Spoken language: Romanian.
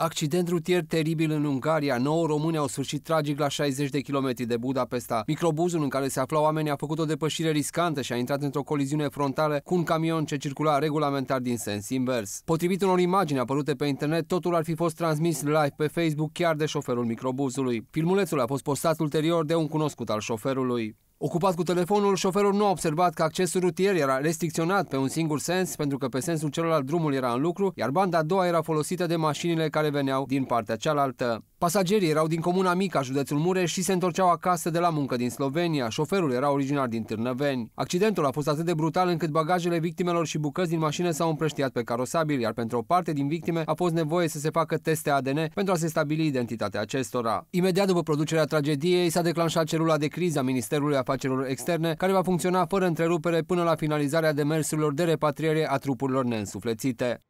Accident rutier teribil în Ungaria. 9 români au sfârșit tragic la 60 de km de Budapesta. Microbuzul în care se aflau oamenii a făcut o depășire riscantă și a intrat într-o coliziune frontală cu un camion ce circula regulamentar din sens invers. Potrivit unor imagini apărute pe internet, totul ar fi fost transmis live pe Facebook chiar de șoferul microbuzului. Filmulețul a fost postat ulterior de un cunoscut al șoferului. Ocupat cu telefonul, șoferul nu a observat că accesul rutier era restricționat pe un singur sens, pentru că pe sensul celălalt drumul era în lucru, iar banda a doua era folosită de mașinile care veneau din partea cealaltă. Pasagerii erau din comuna a județul Mureș, și se întorceau acasă de la muncă din Slovenia. Șoferul era originar din Târnăveni. Accidentul a fost atât de brutal încât bagajele victimelor și bucăți din mașină s-au împrăștiat pe carosabil, iar pentru o parte din victime a fost nevoie să se facă teste ADN pentru a se stabili identitatea acestora. Imediat după producerea tragediei s-a declanșat celula de criză a Ministerului Afacerilor Externe, care va funcționa fără întrerupere până la finalizarea demersurilor de repatriere a trupurilor neînsuflețite.